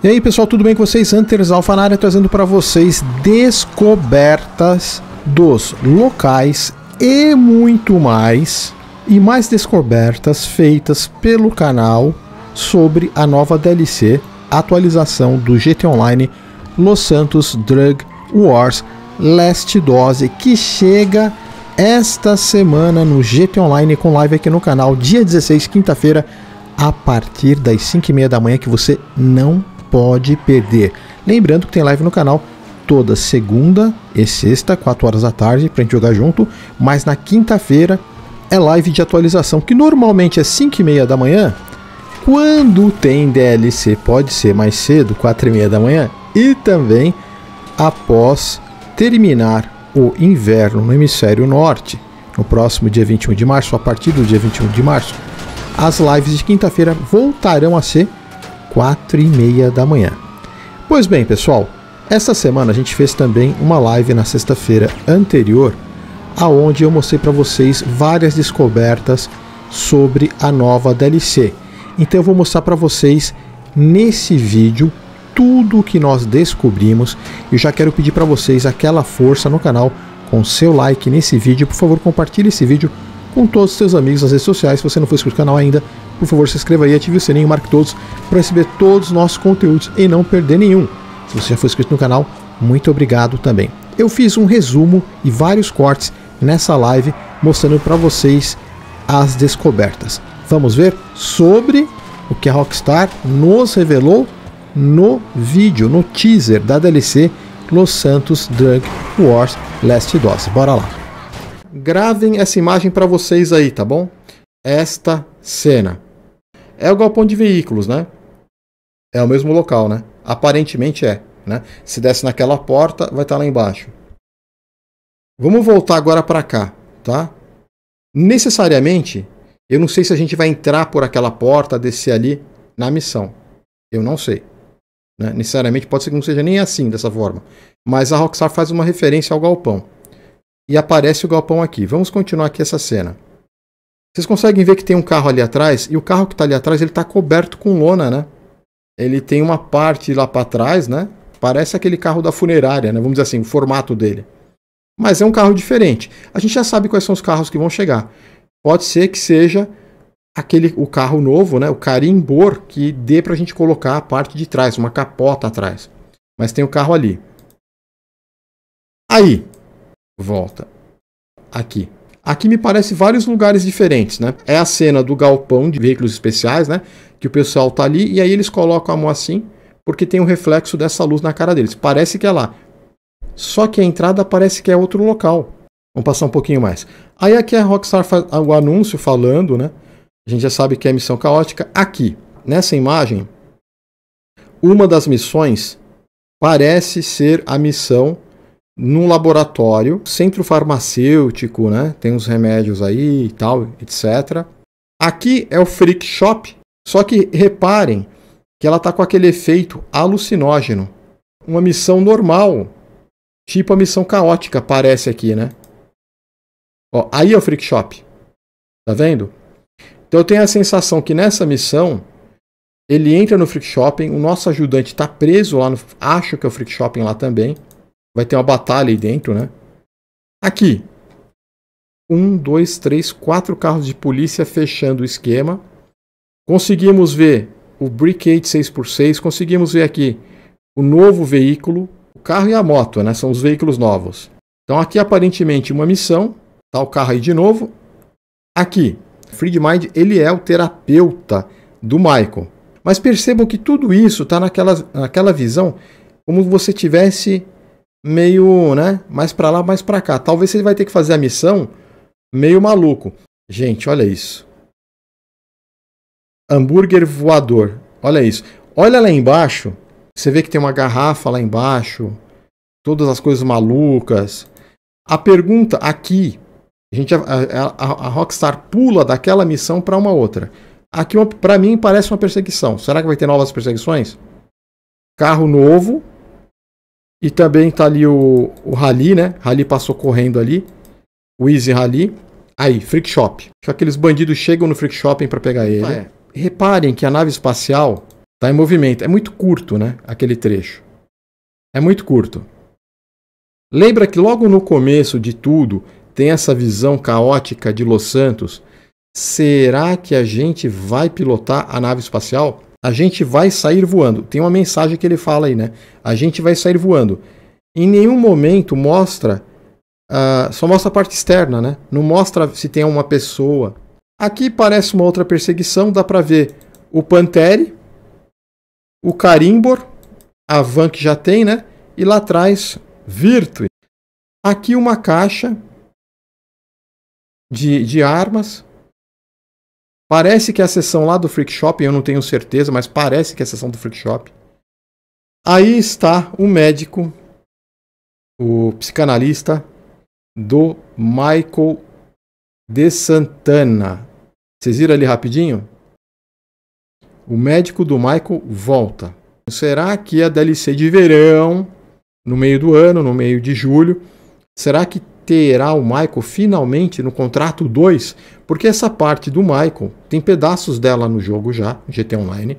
E aí pessoal, tudo bem com vocês? Anters Alpha na área, trazendo para vocês descobertas dos locais e muito mais, e mais descobertas feitas pelo canal sobre a nova DLC, atualização do GT Online Los Santos Drug Wars Last Dose, que chega esta semana no GT Online com live aqui no canal, dia 16, quinta-feira, a partir das 5h30 da manhã, que você não pode perder. Lembrando que tem live no canal toda segunda e sexta, 4 horas da tarde, a gente jogar junto, mas na quinta-feira é live de atualização, que normalmente é 5 e meia da manhã. Quando tem DLC, pode ser mais cedo, 4 e meia da manhã, e também após terminar o inverno no hemisfério norte, no próximo dia 21 de março, a partir do dia 21 de março, as lives de quinta-feira voltarão a ser quatro e meia da manhã. Pois bem, pessoal, essa semana a gente fez também uma live na sexta-feira anterior, aonde eu mostrei para vocês várias descobertas sobre a nova DLC. Então eu vou mostrar para vocês nesse vídeo tudo o que nós descobrimos. e já quero pedir para vocês aquela força no canal com seu like nesse vídeo. Por favor, compartilhe esse vídeo com todos os seus amigos nas redes sociais. Se você não for inscrito no canal ainda, por favor, se inscreva aí, ative o sininho, marque todos para receber todos os nossos conteúdos e não perder nenhum. Se você já foi inscrito no canal, muito obrigado também. Eu fiz um resumo e vários cortes nessa live mostrando para vocês as descobertas. Vamos ver sobre o que a Rockstar nos revelou no vídeo, no teaser da DLC Los Santos Drug Wars Last Dose. Bora lá. Gravem essa imagem para vocês aí, tá bom? Esta cena. É o galpão de veículos, né? É o mesmo local, né? Aparentemente é. Né? Se desce naquela porta, vai estar tá lá embaixo. Vamos voltar agora para cá, tá? Necessariamente, eu não sei se a gente vai entrar por aquela porta, descer ali na missão. Eu não sei. Né? Necessariamente pode ser que não seja nem assim, dessa forma. Mas a Rockstar faz uma referência ao galpão. E aparece o galpão aqui. Vamos continuar aqui essa cena. Vocês conseguem ver que tem um carro ali atrás e o carro que está ali atrás ele está coberto com lona, né? Ele tem uma parte lá para trás, né? Parece aquele carro da funerária, né? Vamos dizer assim, o formato dele. Mas é um carro diferente. A gente já sabe quais são os carros que vão chegar. Pode ser que seja aquele o carro novo, né? O carimbor que dê para a gente colocar a parte de trás, uma capota atrás. Mas tem o carro ali. Aí, volta aqui. Aqui me parece vários lugares diferentes, né? É a cena do galpão de veículos especiais, né? Que o pessoal tá ali e aí eles colocam a mão assim, porque tem um reflexo dessa luz na cara deles. Parece que é lá. Só que a entrada parece que é outro local. Vamos passar um pouquinho mais. Aí aqui é a Rockstar faz ah, o anúncio falando, né? A gente já sabe que é missão caótica. Aqui, nessa imagem, uma das missões parece ser a missão num laboratório, centro farmacêutico, né? Tem uns remédios aí e tal, etc. Aqui é o freak shop, só que reparem que ela tá com aquele efeito alucinógeno. Uma missão normal, tipo a missão caótica, parece aqui, né? Ó, aí é o freak shop. Tá vendo? Então eu tenho a sensação que nessa missão ele entra no freak shopping, o nosso ajudante está preso lá no, acho que é o freak shopping lá também. Vai ter uma batalha aí dentro, né? Aqui. Um, dois, três, quatro carros de polícia fechando o esquema. Conseguimos ver o Brickade 6x6. Conseguimos ver aqui o novo veículo. O carro e a moto, né? São os veículos novos. Então aqui aparentemente uma missão. Tá o carro aí de novo. Aqui, Friedmind, ele é o terapeuta do Michael. Mas percebam que tudo isso está naquela, naquela visão como se você tivesse meio, né? Mais para lá, mais para cá. Talvez ele vai ter que fazer a missão meio maluco. Gente, olha isso. Hambúrguer voador. Olha isso. Olha lá embaixo. Você vê que tem uma garrafa lá embaixo. Todas as coisas malucas. A pergunta aqui. A, gente, a, a, a Rockstar pula daquela missão para uma outra. Aqui, para mim, parece uma perseguição. Será que vai ter novas perseguições? Carro novo, e também tá ali o, o Rally, né? Rally passou correndo ali. O Easy Rally. Aí, Freak Shop. Só aqueles bandidos chegam no Freak Shopping para pegar ele. Ah, é. Reparem que a nave espacial tá em movimento. É muito curto, né? Aquele trecho. É muito curto. Lembra que logo no começo de tudo tem essa visão caótica de Los Santos? Será que a gente vai pilotar a nave espacial? A gente vai sair voando. Tem uma mensagem que ele fala aí, né? A gente vai sair voando. Em nenhum momento mostra. Uh, só mostra a parte externa, né? Não mostra se tem uma pessoa. Aqui parece uma outra perseguição. Dá pra ver o Pantere, o Carimbor, a van que já tem, né? E lá atrás, Virtue. Aqui uma caixa de, de armas Parece que é a sessão lá do Freak Shop, eu não tenho certeza, mas parece que é a sessão do Freak Shop. Aí está o médico, o psicanalista do Michael de Santana. Vocês viram ali rapidinho? O médico do Michael volta. Será que é a DLC de verão, no meio do ano, no meio de julho, será que terá o Michael finalmente no contrato 2, porque essa parte do Michael tem pedaços dela no jogo já, GT Online,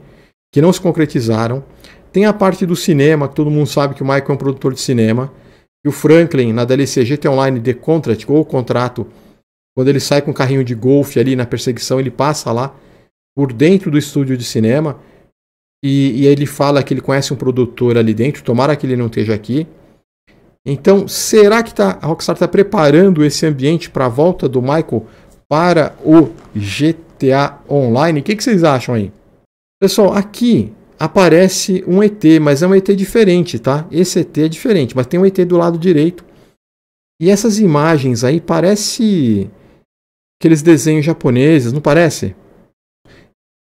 que não se concretizaram. Tem a parte do cinema, que todo mundo sabe que o Michael é um produtor de cinema. E o Franklin, na DLC GT Online The Contract, ou o contrato, quando ele sai com o carrinho de golfe ali na perseguição, ele passa lá por dentro do estúdio de cinema. E, e ele fala que ele conhece um produtor ali dentro, tomara que ele não esteja aqui. Então, será que tá, a Rockstar está preparando esse ambiente para a volta do Michael para o GTA Online? O que, que vocês acham aí? Pessoal, aqui aparece um ET, mas é um ET diferente, tá? Esse ET é diferente, mas tem um ET do lado direito. E essas imagens aí parece aqueles desenhos japoneses, não parece?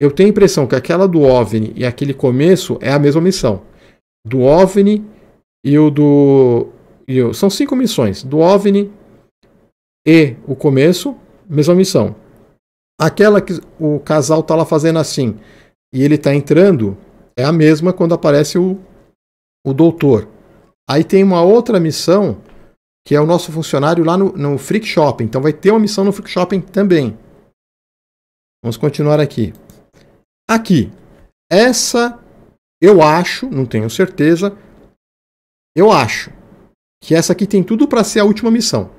Eu tenho a impressão que aquela do OVNI e aquele começo é a mesma missão. Do OVNI e o do e o, são cinco missões. Do OVNI e o começo, mesma missão. Aquela que o casal está lá fazendo assim e ele está entrando, é a mesma quando aparece o, o doutor. Aí tem uma outra missão que é o nosso funcionário lá no, no Freak Shopping. Então vai ter uma missão no Freak Shopping também. Vamos continuar aqui. Aqui. Essa eu acho, não tenho certeza. Eu acho que essa aqui tem tudo para ser a última missão.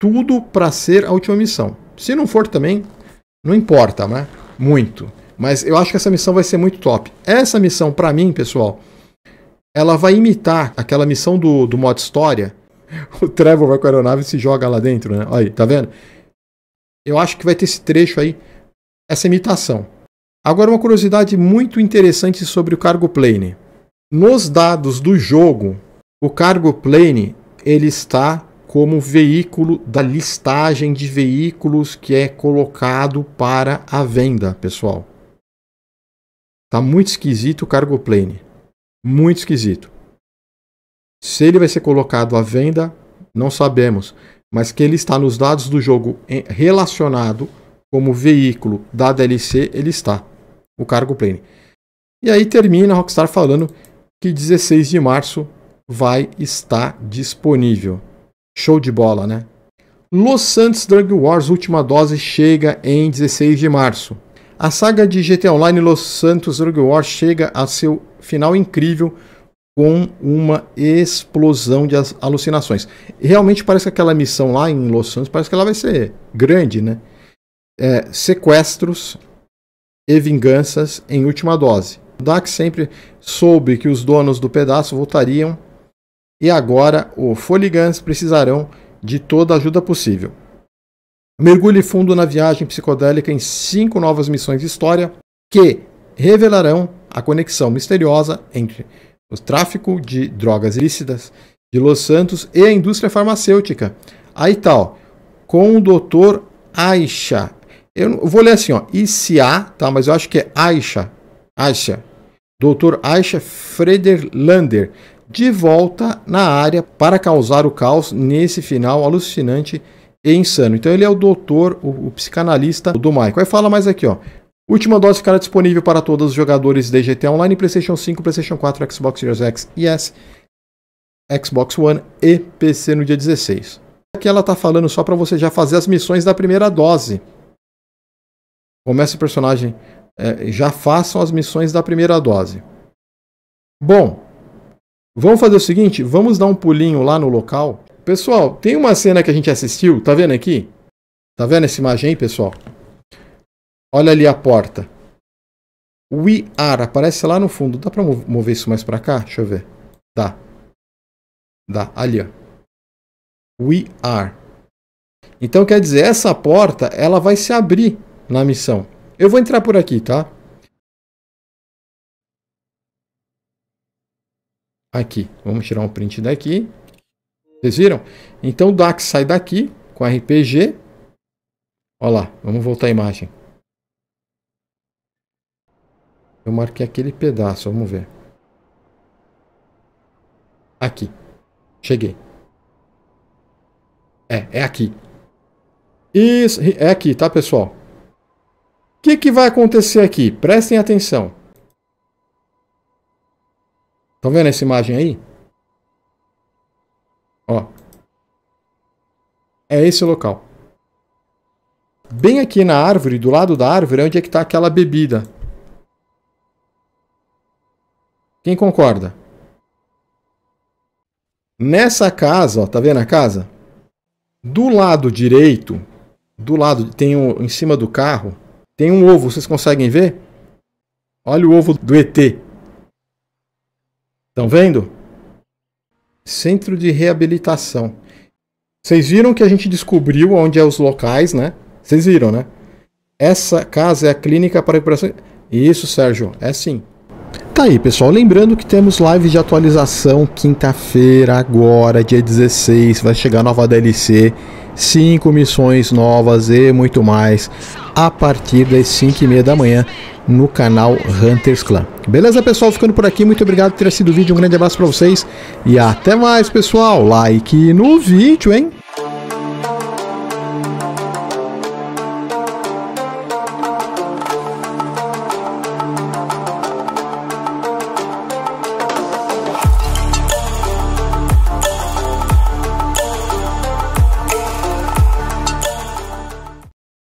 Tudo para ser a última missão. Se não for também, não importa, né? Muito. Mas eu acho que essa missão vai ser muito top. Essa missão, para mim, pessoal, ela vai imitar aquela missão do, do modo história. O Trevor vai com a aeronave e se joga lá dentro, né? Olha Aí, tá vendo? Eu acho que vai ter esse trecho aí, essa imitação. Agora, uma curiosidade muito interessante sobre o cargo plane. Nos dados do jogo, o cargo plane ele está como veículo da listagem de veículos que é colocado para a venda, pessoal. Tá muito esquisito o cargo plane. Muito esquisito. Se ele vai ser colocado à venda, não sabemos, mas que ele está nos dados do jogo relacionado como veículo da DLC, ele está. O cargo plane. E aí termina a Rockstar falando que 16 de março vai estar disponível. Show de bola, né? Los Santos Drug Wars Última Dose chega em 16 de março. A saga de GTA Online Los Santos Drug Wars chega a seu final incrível com uma explosão de alucinações. Realmente parece que aquela missão lá em Los Santos parece que ela vai ser grande, né? É, sequestros e vinganças em última dose. Dark sempre soube que os donos do pedaço voltariam e agora o Foligans precisarão de toda a ajuda possível. Mergulhe fundo na viagem psicodélica em cinco novas missões de história que revelarão a conexão misteriosa entre o tráfico de drogas ilícitas de Los Santos e a indústria farmacêutica. Aí tal, tá, com o Dr. Aisha. Eu vou ler assim, ó, ICA, tá, mas eu acho que é Aisha. Aisha. Dr. Aisha Frederlander, de volta na área para causar o caos nesse final alucinante e insano. Então ele é o doutor, o, o psicanalista do Michael. Aí fala mais aqui, ó. Última dose ficará disponível para todos os jogadores de GTA Online, PlayStation 5, PlayStation 4, Xbox Series X e S, Xbox One e PC no dia 16. Aqui ela está falando só para você já fazer as missões da primeira dose. Comece o personagem, é, já façam as missões da primeira dose. Bom, Vamos fazer o seguinte, vamos dar um pulinho lá no local. Pessoal, tem uma cena que a gente assistiu, tá vendo aqui? Tá vendo essa imagem aí, pessoal? Olha ali a porta. We are, aparece lá no fundo. Dá pra mover isso mais pra cá? Deixa eu ver. Dá. Dá, ali ó. We are. Então quer dizer, essa porta, ela vai se abrir na missão. Eu vou entrar por aqui, tá? aqui. Vamos tirar um print daqui. Vocês viram? Então o DAX sai daqui com RPG. Olha lá, vamos voltar a imagem. Eu marquei aquele pedaço, vamos ver. Aqui. Cheguei. É, é aqui. Isso, é aqui, tá, pessoal? O que, que vai acontecer aqui? Prestem atenção. Estão tá vendo essa imagem aí? Ó. É esse o local. Bem aqui na árvore, do lado da árvore, é onde é que está aquela bebida. Quem concorda? Nessa casa, ó, tá vendo a casa? Do lado direito, do lado tem um, em cima do carro, tem um ovo, vocês conseguem ver? Olha o ovo do ET. Estão vendo? Centro de reabilitação. Vocês viram que a gente descobriu onde é os locais, né? Vocês viram, né? Essa casa é a clínica para recuperação. Isso, Sérgio, é sim tá aí, pessoal. Lembrando que temos live de atualização quinta-feira, agora, dia 16. Vai chegar nova DLC, 5 missões novas e muito mais a partir das 5 e meia da manhã no canal Hunters Clan. Beleza, pessoal? Ficando por aqui. Muito obrigado por ter assistido o vídeo. Um grande abraço para vocês e até mais, pessoal. Like no vídeo, hein?